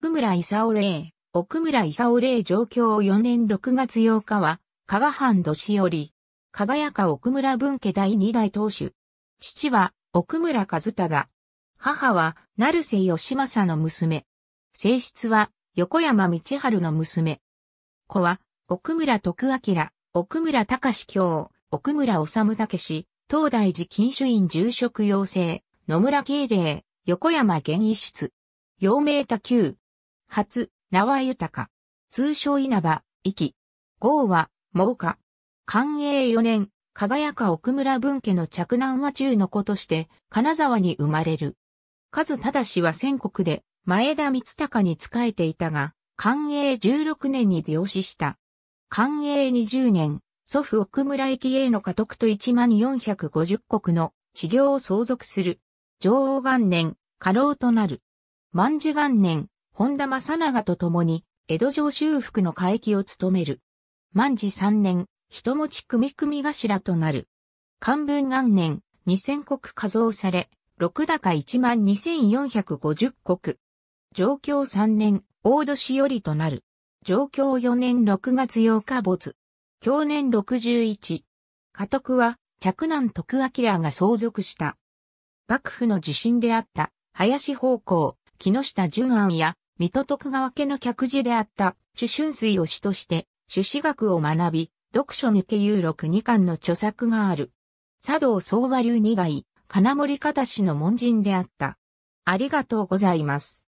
奥村勲礼、奥村勲礼状況4年6月8日は、加賀藩年寄り、輝か奥村文家第二代当主。父は、奥村和忠。母は、成瀬義政の娘。性質は、横山道春の娘。子は、奥村徳明、奥村隆京、奥村治武東大寺禁酒院住職養成、野村慶礼、横山玄一室。陽明多久、初、名は豊。通称稲葉、息。号は、猛火。寛永4年、輝か奥村文家の着難は中の子として、金沢に生まれる。数正は戦国で、前田光隆に仕えていたが、寛永16年に病死した。寛永20年、祖父奥村駅への家督と1万450国の治療を相続する。上王元年、過労となる。万寿元年、本田正長と共に、江戸城修復の会期を務める。万治三年、人持ち組組頭となる。漢文元年、二千国加増され、六高一万二千四百五十国。上京三年、大年よりとなる。上京四年六月八日没。去年六十一。家督は、嫡男徳明が相続した。幕府の受信であった、林方向、木下淳安や、水戸徳川家の客次であった朱春水を師として、朱子学を学び、読書抜け有録二巻の著作がある。茶道相和流二代、金森方氏の門人であった。ありがとうございます。